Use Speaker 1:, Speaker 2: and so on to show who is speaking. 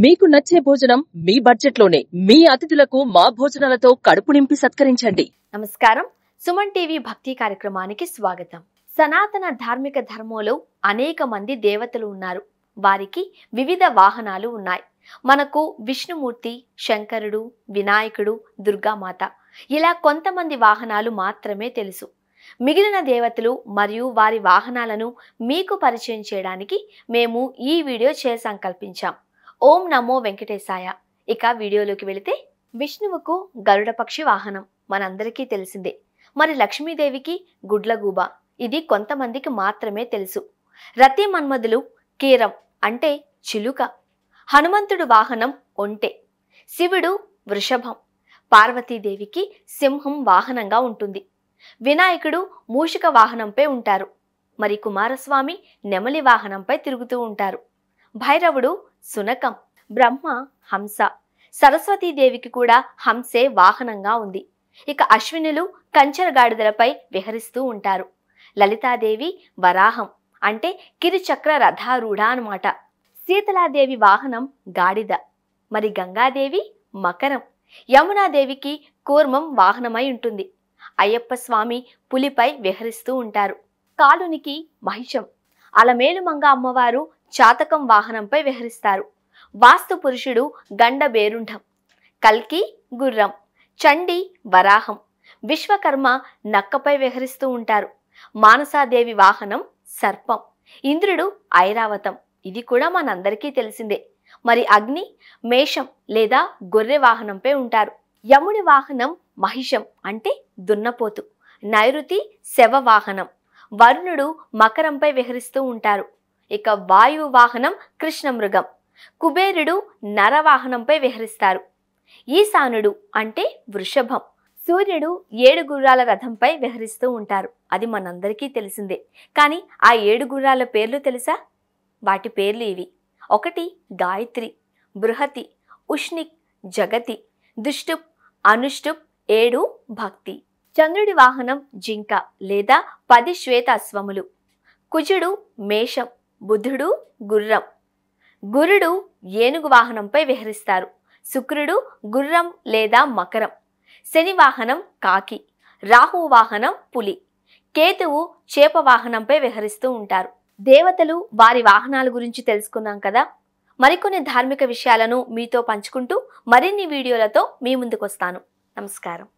Speaker 1: మీకు నచ్చే భోజనం మీ బడ్జెట్లోనే మీ అతిథులకు మా భోజనాలతో కడుపు నింపి సత్కరించండి నమస్కారం సుమన్ టీవీ భక్తి కార్యక్రమానికి స్వాగతం సనాతన ధార్మిక ధర్మంలో అనేక మంది దేవతలు ఉన్నారు వారికి వివిధ వాహనాలు ఉన్నాయి మనకు విష్ణుమూర్తి శంకరుడు వినాయకుడు దుర్గామాత ఇలా కొంతమంది వాహనాలు మాత్రమే తెలుసు మిగిలిన దేవతలు మరియు వారి వాహనాలను మీకు పరిచయం చేయడానికి మేము ఈ వీడియో చే సంకల్పించాం ఓం నమో వెంకటేశాయ ఇక వీడియోలోకి వెళితే విష్ణువుకు గరుడ పక్షి వాహనం మనందరికీ తెలిసిందే మరి లక్ష్మీదేవికి గుడ్లగూబ ఇది కొంతమందికి మాత్రమే తెలుసు రతి మన్మధులు కీరం అంటే చిలుక హనుమంతుడు వాహనం ఒంటే శివుడు వృషభం పార్వతీదేవికి సింహం వాహనంగా ఉంటుంది వినాయకుడు మూషిక వాహనంపై ఉంటారు మరి కుమారస్వామి నెమలి వాహనంపై తిరుగుతూ ఉంటారు భైరవుడు సునకం బ్రహ్మ హంస సరస్వతీదేవికి కూడా హంసే వాహనంగా ఉంది ఇక అశ్వినులు కంచరగాడిదలపై విహరిస్తూ ఉంటారు లలితాదేవి వరాహం అంటే కిరుచక్ర రథారూఢ అనమాట శీతలాదేవి వాహనం గాడిద మరి గంగాదేవి మకరం యమునాదేవికి కూర్మం వాహనమై ఉంటుంది అయ్యప్ప స్వామి పులిపై విహరిస్తూ ఉంటారు కాలునికి మహిషం అలమేలుమంగ అమ్మవారు చాతకం వాహనంపై విహరిస్తారు వాస్తు పురుషుడు గండ బేరుండం కల్కి గుర్రం చండి వరాహం విశ్వకర్మ నక్కపై విహరిస్తూ ఉంటారు మానసాదేవి వాహనం సర్పం ఇంద్రుడు ఐరావతం ఇది కూడా మనందరికీ తెలిసిందే మరి అగ్ని మేషం లేదా గొర్రె వాహనంపై ఉంటారు యముడి వాహనం మహిషం అంటే దున్నపోతు నైరుతి శవ వాహనం వరుణుడు మకరంపై విహరిస్తూ ఉంటారు ఇక వాయువు వాహనం కృష్ణమృగం కుబేరుడు నరవాహనంపై విహరిస్తారు ఈశానుడు అంటే వృషభం సూర్యుడు ఏడు గుర్రాల రథంపై విహరిస్తూ ఉంటారు అది మనందరికీ తెలిసిందే కానీ ఆ ఏడు గుర్రాల పేర్లు తెలుసా వాటి పేర్లు ఇవి ఒకటి గాయత్రి బృహతి ఉష్ణిక్ జగతి దుష్టుప్ అనుష్టుప్ ఏడు భక్తి చంద్రుడి వాహనం జింక లేదా పది శ్వేత అశ్వములు కుజుడు మేషం బుధుడు గుర్రం గురుడు ఏనుగు వాహనంపై విహరిస్తారు శుక్రుడు గుర్రం లేదా మకరం శని వాహనం కాకి రాహు వాహనం పులి కేతువు చేప వాహనంపై విహరిస్తూ ఉంటారు దేవతలు వారి వాహనాల గురించి తెలుసుకున్నాం కదా మరికొన్ని ధార్మిక విషయాలను మీతో పంచుకుంటూ మరిన్ని వీడియోలతో మీ ముందుకొస్తాను నమస్కారం